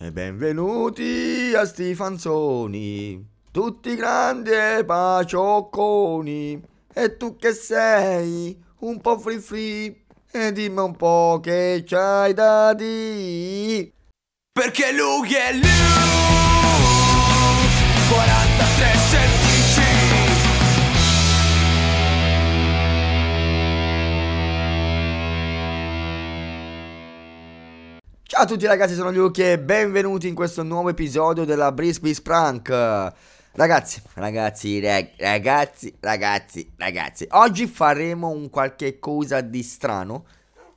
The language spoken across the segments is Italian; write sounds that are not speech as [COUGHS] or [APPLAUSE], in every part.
E benvenuti a Stifanzoni, tutti grandi e paciocconi. E tu che sei un po' fri fri, e dimmi un po' che c'hai da di. Perché lui è lui, 43 Ciao a tutti ragazzi, sono Luke e benvenuti in questo nuovo episodio della Brisbane Prank Ragazzi, ragazzi, rag ragazzi, ragazzi, ragazzi Oggi faremo un qualche cosa di strano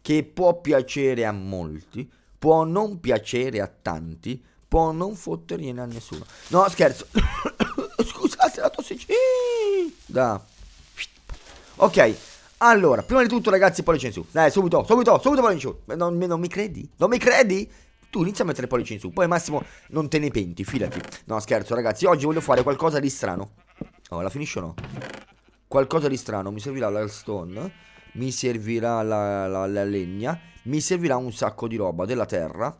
Che può piacere a molti Può non piacere a tanti Può non fottere a nessuno No, scherzo [COUGHS] Scusate la tossicità Ok allora, prima di tutto ragazzi, pollice in su. Dai, subito, subito, subito pollice in su. Non, non mi credi? Non mi credi? tu inizia a mettere pollice in su, poi Massimo non te ne penti, fidati. No, scherzo, ragazzi, oggi voglio fare qualcosa di strano. Oh, la finisce o no? Qualcosa di strano, mi servirà la stone, mi servirà la, la, la, legna, mi servirà un sacco di roba della terra,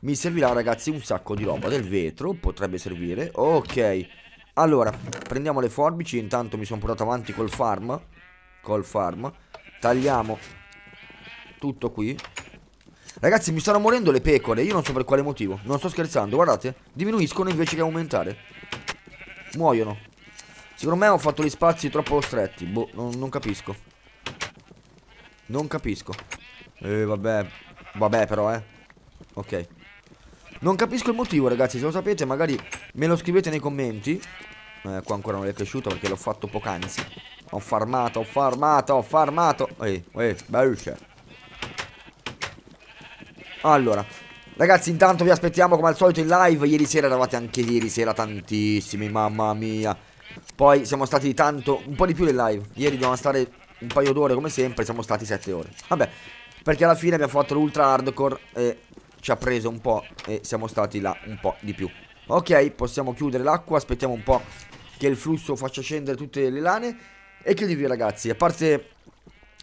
mi servirà, ragazzi, un sacco di roba del vetro, potrebbe servire. Ok, allora, prendiamo le forbici, intanto mi sono portato avanti col farm col farm Tagliamo tutto qui Ragazzi mi stanno morendo le pecore Io non so per quale motivo Non sto scherzando guardate Diminuiscono invece che aumentare Muoiono Secondo me ho fatto gli spazi troppo stretti Boh non, non capisco Non capisco Eh vabbè Vabbè però eh Ok Non capisco il motivo ragazzi Se lo sapete magari me lo scrivete nei commenti eh, Qua ancora non è cresciuto perché l'ho fatto poc'anzi ho farmato, ho farmato, ho farmato. Ehi, ehi, belce. Allora, Ragazzi intanto vi aspettiamo come al solito in live Ieri sera eravate anche ieri sera tantissimi Mamma mia Poi siamo stati tanto Un po' di più in live Ieri dovevamo stare un paio d'ore come sempre Siamo stati 7 ore Vabbè Perché alla fine abbiamo fatto l'ultra hardcore E ci ha preso un po' E siamo stati là un po' di più Ok possiamo chiudere l'acqua Aspettiamo un po' che il flusso faccia scendere tutte le lane e che dirvi ragazzi, a parte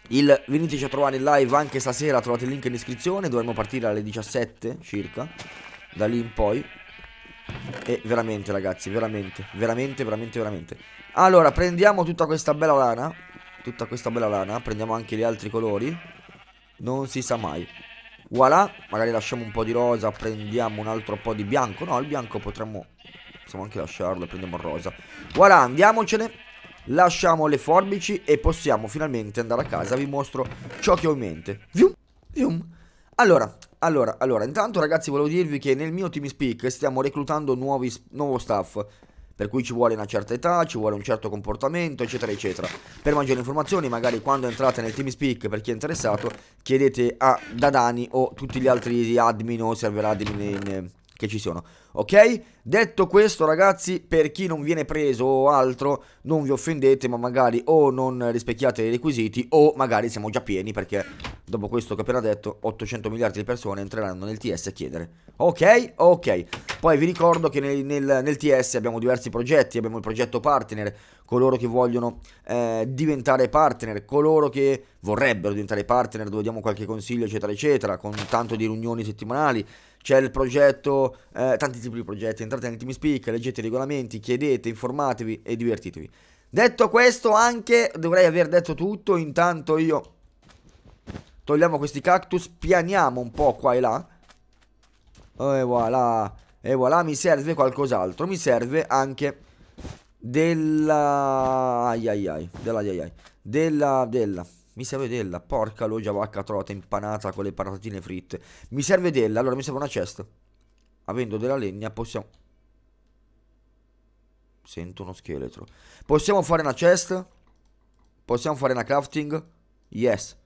il veniteci a trovare in live anche stasera, trovate il link in descrizione, dovremmo partire alle 17 circa, da lì in poi. E veramente ragazzi, veramente, veramente, veramente, veramente. Allora, prendiamo tutta questa bella lana, tutta questa bella lana, prendiamo anche gli altri colori, non si sa mai. Voilà, magari lasciamo un po' di rosa, prendiamo un altro po' di bianco, no, il bianco potremmo, possiamo anche lasciarlo, prendiamo il rosa. Voilà, andiamocene lasciamo le forbici e possiamo finalmente andare a casa. Vi mostro ciò che ho in mente. Vium, vium. Allora, allora, allora, intanto ragazzi volevo dirvi che nel mio team speak stiamo reclutando nuovi, nuovo staff per cui ci vuole una certa età, ci vuole un certo comportamento, eccetera, eccetera. Per maggiori informazioni, magari quando entrate nel Team Speak, per chi è interessato, chiedete a Dadani o tutti gli altri admin o server admin in, che ci sono, ok? Detto questo ragazzi, per chi non viene preso o altro, non vi offendete, ma magari o non rispecchiate i requisiti o magari siamo già pieni perché dopo questo che ho appena detto, 800 miliardi di persone entreranno nel TS a chiedere. Ok? Ok. Poi vi ricordo che nel, nel, nel TS abbiamo diversi progetti, abbiamo il progetto partner, coloro che vogliono eh, diventare partner, coloro che vorrebbero diventare partner, dove diamo qualche consiglio, eccetera, eccetera, con tanto di riunioni settimanali. C'è il progetto, eh, tanti tipi di progetti, entrate nel team speak, leggete i regolamenti, chiedete, informatevi e divertitevi. Detto questo anche, dovrei aver detto tutto, intanto io togliamo questi cactus, pianiamo un po' qua e là. E voilà, e voilà, mi serve qualcos'altro, mi serve anche della ai ai ai della ai ai della della mi serve della porca loggia vacca trota impanata con le patatine fritte mi serve della allora mi serve una cesta avendo della legna possiamo sento uno scheletro possiamo fare una chest possiamo fare una crafting yes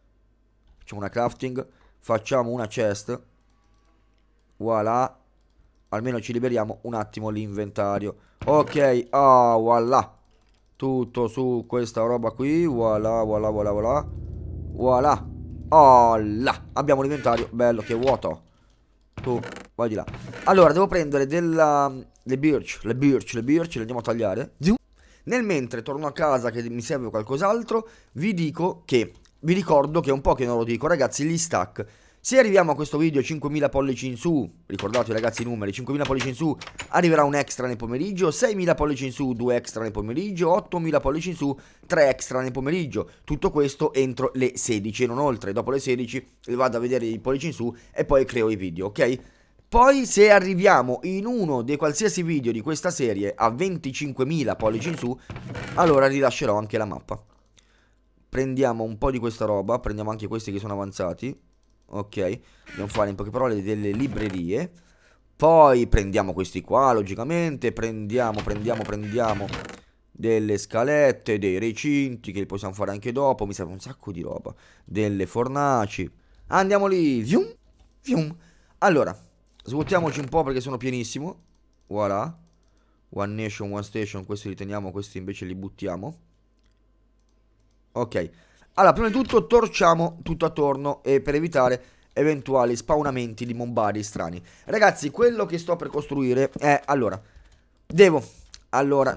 facciamo una crafting facciamo una chest voilà almeno ci liberiamo un attimo l'inventario. Ok, ah, voilà. Tutto su questa roba qui, voilà, voilà, voilà, voilà. Voilà. Oh là, abbiamo l'inventario, bello che vuoto. Tu, vai di là. Allora, devo prendere della... Mm, le birch, le birch, le birch, le andiamo a tagliare. Nel mentre torno a casa che mi serve qualcos'altro, vi dico che... Vi ricordo che è un po' che non lo dico, ragazzi, gli stack se arriviamo a questo video 5.000 pollici in su, ricordate ragazzi i numeri, 5.000 pollici in su arriverà un extra nel pomeriggio, 6.000 pollici in su, 2 extra nel pomeriggio, 8.000 pollici in su, 3 extra nel pomeriggio. Tutto questo entro le 16 e non oltre. Dopo le 16 vado a vedere i pollici in su e poi creo i video, ok? Poi se arriviamo in uno dei qualsiasi video di questa serie a 25.000 pollici in su, allora rilascerò anche la mappa. Prendiamo un po' di questa roba, prendiamo anche questi che sono avanzati ok? Dobbiamo fare in poche parole delle librerie. Poi prendiamo questi qua, logicamente, prendiamo, prendiamo, prendiamo delle scalette, dei recinti che li possiamo fare anche dopo, mi serve un sacco di roba, delle fornaci. Andiamo lì, vium, vium. Allora, svuotiamoci un po' perché sono pienissimo. Voilà. One Nation, One Station, questi li teniamo, questi invece li buttiamo. Ok. Allora, prima di tutto torciamo tutto attorno eh, per evitare eventuali spawnamenti di bombardi strani. Ragazzi, quello che sto per costruire è... Allora, devo... Allora...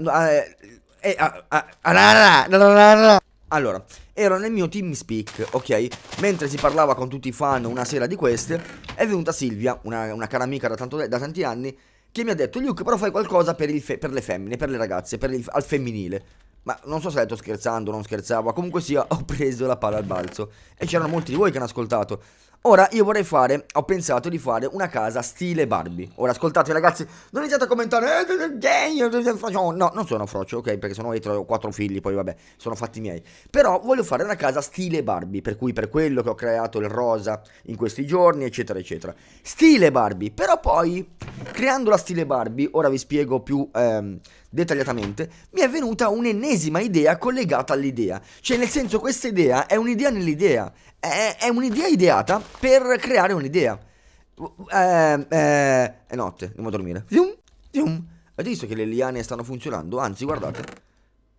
Allora, ero nel mio team speak, ok? Mentre si parlava con tutti i fan una sera di queste, è venuta Silvia, una, una cara amica da, tanto, da, tanti anni, che mi ha detto, Luke, però fai qualcosa per, per le femmine, per le ragazze, per il, al femminile. Ma non so se ho detto scherzando o non scherzavo, comunque sia, ho preso la palla al balzo. E c'erano molti di voi che hanno ascoltato. Ora io vorrei fare, ho pensato di fare una casa stile Barbie. Ora ascoltate ragazzi, non iniziate a commentare, eh, no, non sono frocio, ok, perché sono etero, ho quattro figli, poi vabbè, sono fatti miei. Però voglio fare una casa stile Barbie, per cui per quello che ho creato il rosa in questi giorni, eccetera, eccetera. Stile Barbie, però poi, creando la stile Barbie, ora vi spiego più... Ehm, dettagliatamente, mi è venuta un'ennesima idea collegata all'idea. Cioè, nel senso, questa idea è un'idea nell'idea. È, è un'idea ideata per creare un'idea. Eh, eh, è notte, andiamo a dormire. Zium, zium. Avete visto che le liane stanno funzionando? Anzi, guardate.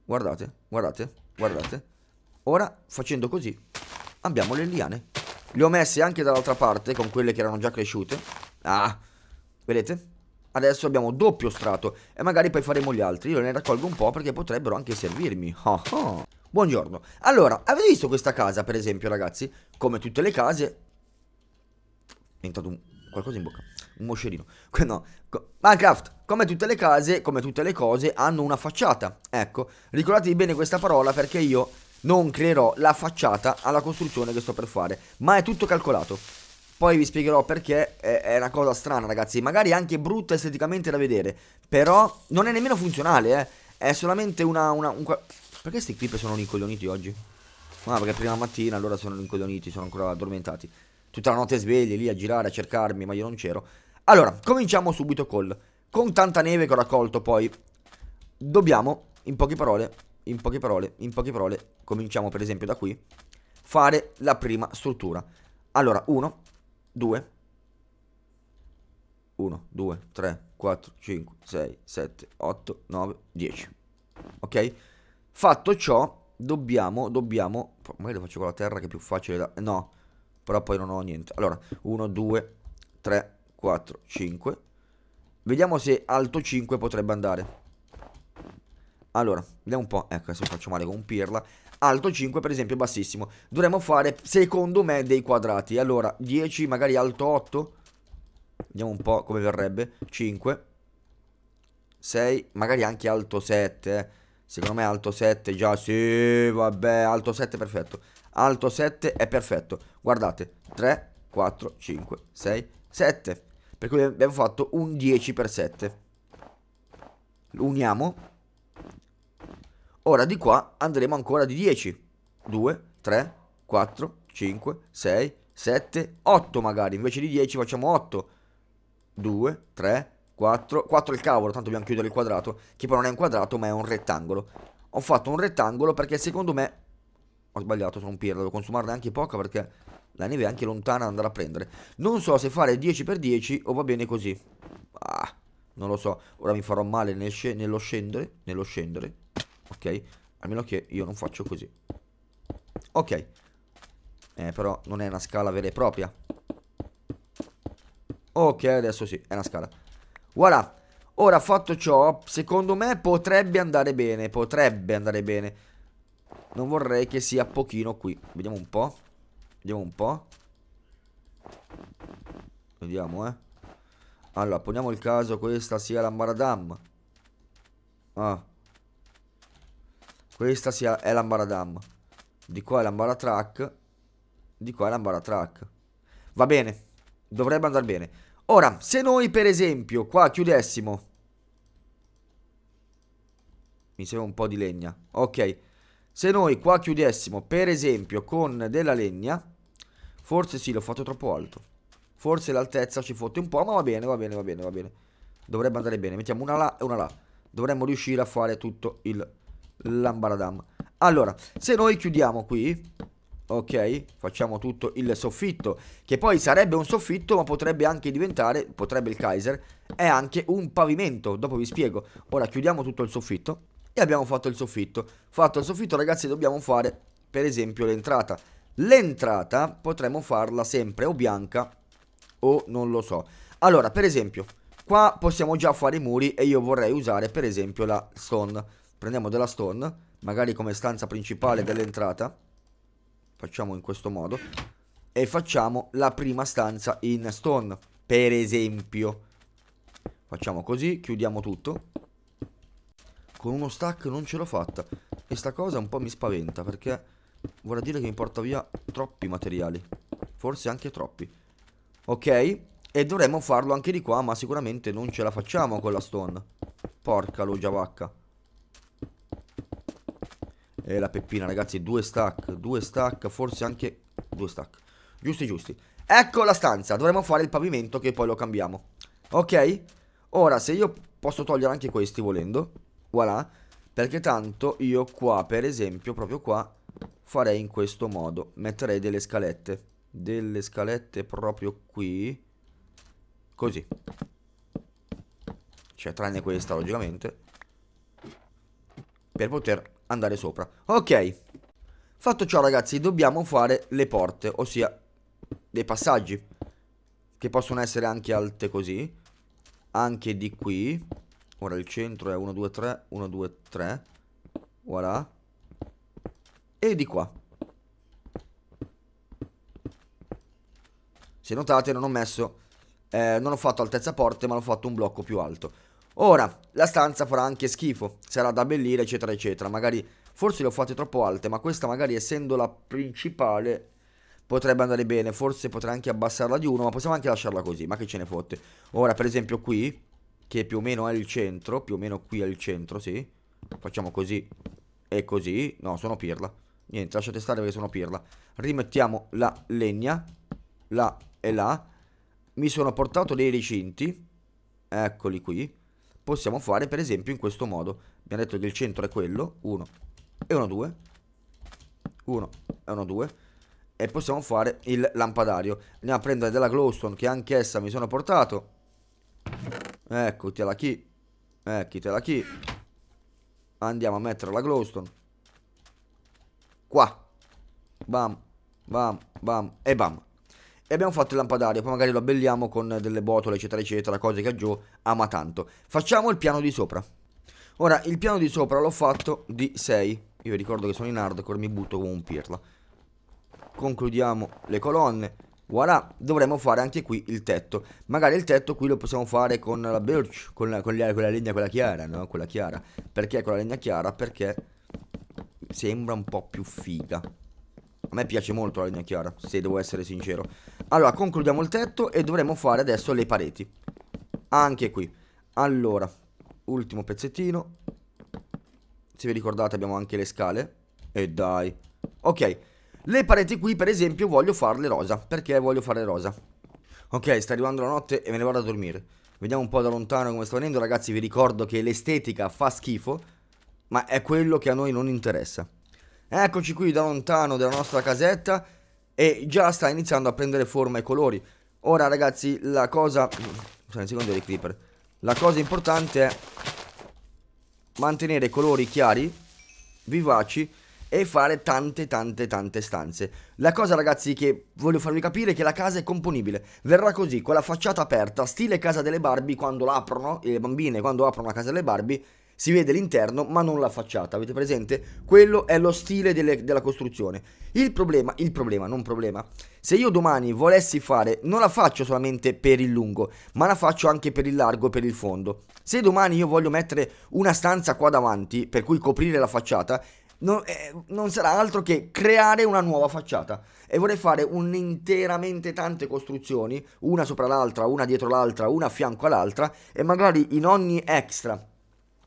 Guardate, guardate, guardate. Ora, facendo così, abbiamo le liane. Le ho messe anche dall'altra parte, con quelle che erano già cresciute. Ah, vedete? Adesso abbiamo doppio strato e magari poi faremo gli altri. Io ne raccolgo un po' perché potrebbero anche servirmi. Oh oh. Buongiorno. Allora, avete visto questa casa, per esempio, ragazzi? Come tutte le case... È entrato un... qualcosa in bocca. Un moscerino. [LAUGHS] No. Minecraft, come tutte le case, come tutte le cose, hanno una facciata. Ecco, ricordatevi bene questa parola perché io non creerò la facciata alla costruzione che sto per fare. Ma è tutto calcolato. Poi vi spiegherò perché è, una cosa strana ragazzi, magari anche brutta esteticamente da vedere, però non è nemmeno funzionale, eh. È solamente una... una un... Perché questi clip sono rincoglioniti oggi? Ma ah, perché prima mattina allora sono rincoglioniti, sono ancora addormentati. Tutta la notte svegli lì a girare, a cercarmi, ma io non c'ero. Allora, cominciamo subito col... Con tanta neve che ho raccolto poi, dobbiamo, in poche parole, in poche parole, in poche parole, cominciamo per esempio da qui, fare la prima struttura. Allora, uno, 2 1 2 3 4 5 6 7 8 9 10 ok fatto ciò dobbiamo dobbiamo magari lo faccio con la terra che è più facile da no però poi non ho niente allora 1 2 3 4 5 vediamo se alto 5 potrebbe andare allora vediamo un po' ecco adesso faccio male con pirla alto 5 per esempio bassissimo. Dovremmo fare secondo me dei quadrati. Allora 10 magari alto 8. Vediamo un po' come verrebbe. 5. 6. Magari anche alto 7. Eh. Secondo me alto 7 già. Sì vabbè alto 7 perfetto. Alto 7 è perfetto. Guardate 3, 4, 5, 6, 7. Per cui abbiamo fatto un 10 per 7. Uniamo Ora di qua andremo ancora di 10. 2, 3, 4, 5, 6, 7, 8 magari. Invece di 10 facciamo 8. 2, 3, 4. 4 il cavolo, tanto dobbiamo chiudere il quadrato. Che poi non è un quadrato ma è un rettangolo. Ho fatto un rettangolo perché secondo me... Ho sbagliato, sono un pirla. Devo consumarne anche poca perché la neve è anche lontana da andare a prendere. Non so se fare 10x10 o va bene così. Ah, non lo so. Ora mi farò male nel sc nello scendere. Nello scendere ok? A meno che io non faccio così. Ok. Eh, però non è una scala vera e propria. Ok, adesso sì, è una scala. Voilà. Ora, fatto ciò, secondo me potrebbe andare bene. Potrebbe andare bene. Non vorrei che sia pochino qui. Vediamo un po'. Vediamo un po'. Vediamo, eh. Allora, poniamo il caso questa sia la Maradam. Ah. Questa sia, è l'ambaradam. Di qua è l'ambaratrack. Di qua è l'ambaratrack. Va bene. Dovrebbe andare bene. Ora, se noi per esempio qua chiudessimo... Mi serve un po' di legna. Ok. Se noi qua chiudessimo per esempio con della legna... Forse sì, l'ho fatto troppo alto. Forse l'altezza ci fotte un po', ma va bene, va bene, va bene, va bene. Dovrebbe andare bene. Mettiamo una là e una là. Dovremmo riuscire a fare tutto il Lambaradam. Allora, se noi chiudiamo qui, ok, facciamo tutto il soffitto, che poi sarebbe un soffitto ma potrebbe anche diventare, potrebbe il Kaiser, è anche un pavimento, dopo vi spiego. Ora chiudiamo tutto il soffitto e abbiamo fatto il soffitto. Fatto il soffitto ragazzi dobbiamo fare per esempio l'entrata. L'entrata potremmo farla sempre o bianca o non lo so. Allora per esempio qua possiamo già fare i muri e io vorrei usare per esempio la stone. Prendiamo della stone, magari come stanza principale dell'entrata. Facciamo in questo modo. E facciamo la prima stanza in stone, per esempio. Facciamo così, chiudiamo tutto. Con uno stack non ce l'ho fatta. E sta cosa un po' mi spaventa, perché vorrà dire che mi porta via troppi materiali. Forse anche troppi. Ok, e dovremmo farlo anche di qua, ma sicuramente non ce la facciamo con la stone. Porca lo giavacca eh, la peppina ragazzi Due stack, due stack, forse anche due stack Giusti giusti Ecco la stanza, dovremmo fare il pavimento che poi lo cambiamo Ok? Ora se io posso togliere anche questi volendo Voilà Perché tanto io qua per esempio, proprio qua Farei in questo modo Metterei delle scalette Delle scalette proprio qui Così Cioè tranne questa logicamente Per poter andare sopra. Ok. Fatto ciò ragazzi, dobbiamo fare le porte, ossia dei passaggi. Che possono essere anche alte così. Anche di qui. Ora il centro è 1, 2, 3, 1, 2, 3. Voilà. E di qua. Se notate non ho messo... Eh, non ho fatto altezza porte ma l'ho fatto un blocco più alto. Ora, la stanza farà anche schifo, sarà da abbellire eccetera eccetera, magari forse le ho fatte troppo alte, ma questa magari essendo la principale potrebbe andare bene, forse potrei anche abbassarla di uno, ma possiamo anche lasciarla così, ma che ce ne fotte. Ora per esempio qui, che più o meno è il centro, più o meno qui è il centro, sì, facciamo così e così, no sono pirla, niente lasciate stare perché sono pirla, rimettiamo la legna, là e là, mi sono portato dei recinti, eccoli qui, possiamo fare per esempio in questo modo. Abbiamo detto che il centro è quello, 1 e 1, 2, 1 e 1, 2 e possiamo fare il lampadario. Andiamo a prendere della glowstone che anch'essa mi sono portato. Ecco, te la chi. Ecco, te la chi. Andiamo a mettere la glowstone. Qua. Bam, bam, bam e bam. E abbiamo fatto il lampadario, poi magari lo abbelliamo con delle botole, eccetera, eccetera, cose che Joe ama tanto. Facciamo il piano di sopra. Ora, il piano di sopra l'ho fatto di 6. Io ricordo che sono in hardcore, mi butto come un pirla. Concludiamo le colonne. Voilà, dovremmo fare anche qui il tetto. Magari il tetto qui lo possiamo fare con la birch, con, la, con la, quella legna, quella chiara, no? Quella chiara. Perché con la legna chiara? Perché sembra un po' più figa. A me piace molto la linea chiara, se devo essere sincero. Allora, concludiamo il tetto e dovremo fare adesso le pareti. Anche qui. Allora, ultimo pezzettino. Se vi ricordate abbiamo anche le scale. E dai. Ok, le pareti qui per esempio voglio farle rosa. Perché voglio fare rosa? Ok, sta arrivando la notte e me ne vado a dormire. Vediamo un po' da lontano come sta venendo. Ragazzi, vi ricordo che l'estetica fa schifo, ma è quello che a noi non interessa. Eccoci qui da lontano della nostra casetta e già sta iniziando a prendere forma e colori. Ora ragazzi, la cosa... Sono in secondo dei creeper. La cosa importante è mantenere i colori chiari, vivaci e fare tante tante tante stanze. La cosa ragazzi che voglio farvi capire è che la casa è componibile. Verrà così, con la facciata aperta, stile casa delle Barbie, quando l'aprono, le bambine quando aprono la casa delle Barbie, si vede l'interno ma non la facciata, avete presente? Quello è lo stile delle, della costruzione. Il problema, il problema, non problema, se io domani volessi fare, non la faccio solamente per il lungo, ma la faccio anche per il largo, e per il fondo. Se domani io voglio mettere una stanza qua davanti, per cui coprire la facciata, non, eh, non, sarà altro che creare una nuova facciata e vorrei fare un'interamente tante costruzioni, una sopra l'altra, una dietro l'altra, una a fianco all'altra e magari in ogni extra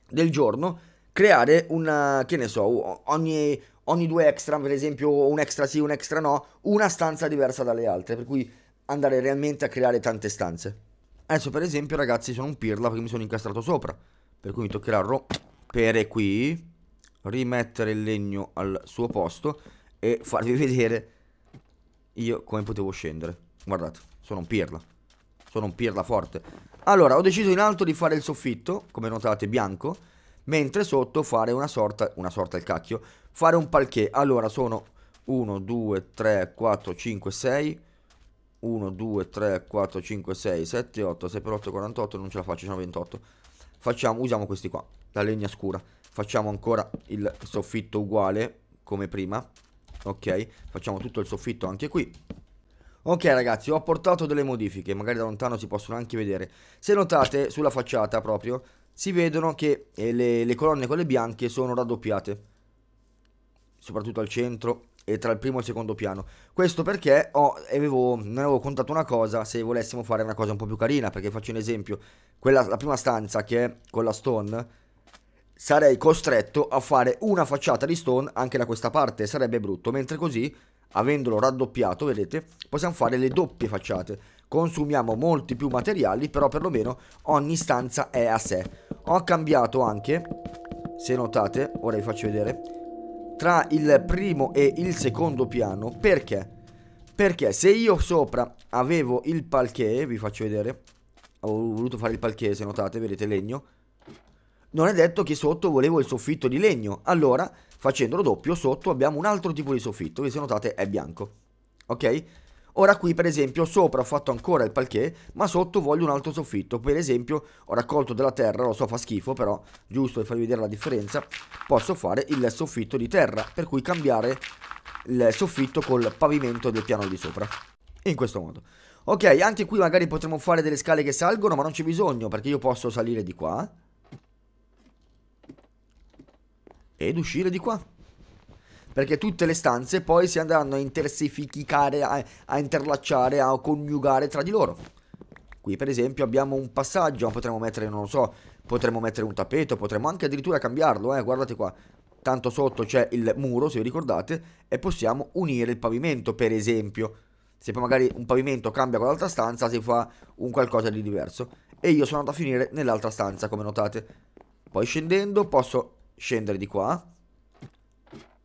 del giorno creare una, eh, che ne so, ogni, ogni due extra, per esempio un extra sì, un extra no, una stanza diversa dalle altre, per cui andare realmente a creare tante stanze. Adesso per esempio ragazzi sono un pirla perché mi sono incastrato sopra, per cui mi toccherà rompere qui, rimettere il legno al suo posto e farvi [LAUGHS] vedere io come potevo scendere. Guardate, sono un pirla sono un pirla forte. Allora, ho deciso in alto di fare il soffitto, come notate, bianco, mentre sotto fare una sorta, una sorta il cacchio, fare un palché. Allora, sono 1, 2, 3, 4, 5, 6, 1, 2, 3, 4, 5, 6, 7, 8, 6 per 8, 48, non ce la faccio, sono 28. Facciamo, usiamo questi qua, la legna scura. Facciamo ancora il soffitto uguale, come prima. Ok, facciamo tutto il soffitto anche qui. Ok ragazzi, ho apportato delle modifiche, magari da lontano si possono anche vedere. Se notate, sulla facciata proprio, si vedono che eh, le, le colonne quelle bianche sono raddoppiate. Soprattutto al centro e tra il primo e il secondo piano. Questo perché ho, avevo, non avevo contato una cosa se volessimo fare una cosa un po' più carina, perché faccio un esempio. Quella, la prima stanza che è con la stone, sarei costretto a fare una facciata di stone anche da questa parte, sarebbe brutto, mentre così avendolo raddoppiato, vedete, possiamo fare le doppie facciate. Consumiamo molti più materiali, però perlomeno ogni stanza è a sé. Ho cambiato anche, se notate, ora vi faccio vedere, tra il primo e il secondo piano. Perché? Perché se io sopra avevo il palché, vi faccio vedere, ho voluto fare il palché, se notate, vedete, legno, non è detto che sotto volevo il soffitto di legno. Allora, facendolo doppio sotto abbiamo un altro tipo di soffitto che se notate è bianco ok ora qui per esempio sopra ho fatto ancora il palché ma sotto voglio un altro soffitto per esempio ho raccolto della terra lo so fa schifo però giusto per farvi vedere la differenza posso fare il soffitto di terra per cui cambiare il soffitto col pavimento del piano di sopra in questo modo ok anche qui magari potremmo fare delle scale che salgono ma non c'è bisogno perché io posso salire di qua ed uscire di qua. Perché tutte le stanze poi si andranno a intersificare, a, a interlacciare, a coniugare tra di loro. Qui per esempio abbiamo un passaggio, potremmo mettere, non lo so, potremmo mettere un tappeto, potremmo anche addirittura cambiarlo, eh, guardate qua. Tanto sotto c'è il muro, se vi ricordate, e possiamo unire il pavimento, per esempio. Se poi magari un pavimento cambia con l'altra stanza, si fa un qualcosa di diverso. E io sono andato a finire nell'altra stanza, come notate. Poi scendendo posso scendere di qua,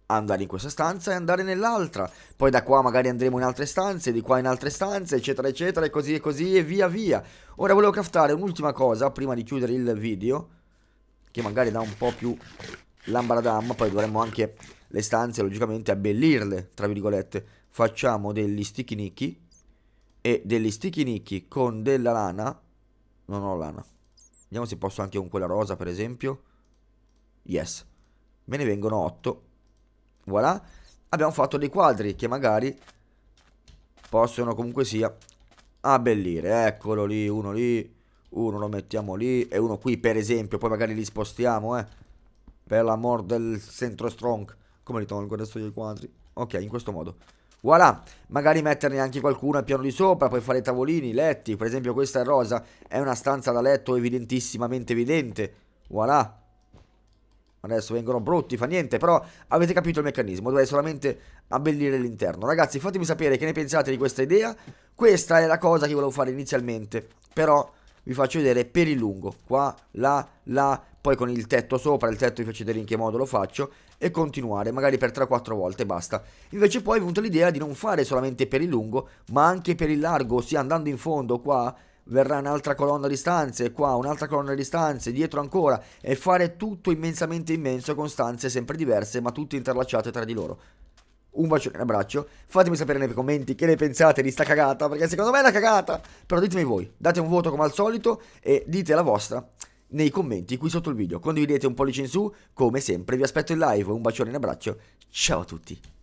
andare in questa stanza e andare nell'altra. Poi da qua magari andremo in altre stanze, di qua in altre stanze, eccetera, eccetera, e così e così e via via. Ora volevo craftare un'ultima cosa prima di chiudere il video, che magari dà un po' più l'ambaradam, poi dovremmo anche le stanze logicamente abbellirle, tra virgolette. Facciamo degli sticky nicchi e degli sticky nicchi con della lana. Non ho lana. Vediamo se posso anche con quella rosa, per esempio. Yes. Me ne vengono 8. Voilà. Abbiamo fatto dei quadri che magari possono comunque sia abbellire. Eccolo lì, uno lì, uno lo mettiamo lì e uno qui per esempio. Poi magari li spostiamo, eh. Per l'amor del centro strong. Come li tolgo adesso io i quadri? Ok, in questo modo. Voilà, magari metterne anche qualcuno al piano di sopra, poi fare tavolini, letti, per esempio questa è rosa, è una stanza da letto evidentissimamente evidente. Voilà, adesso vengono brutti, fa niente, però avete capito il meccanismo, dovrei solamente abbellire l'interno. Ragazzi, fatemi sapere che ne pensate di questa idea, questa è la cosa che volevo fare inizialmente, però vi faccio vedere per il lungo, qua, là, là, poi con il tetto sopra, il tetto vi faccio vedere in che modo lo faccio, e continuare, magari per 3-4 volte, basta. Invece poi è venuta l'idea di non fare solamente per il lungo, ma anche per il largo, ossia andando in fondo qua, verrà un'altra colonna di stanze, qua un'altra colonna di stanze, dietro ancora, e fare tutto immensamente immenso con stanze sempre diverse, ma tutte interlacciate tra di loro. Un bacione, un abbraccio, fatemi sapere nei commenti che ne pensate di sta cagata, perché secondo me è una cagata, però ditemi voi, date un voto come al solito e dite la vostra nei commenti qui sotto il video, condividete un pollice in su, come sempre vi aspetto in live, un bacione, un abbraccio, ciao a tutti.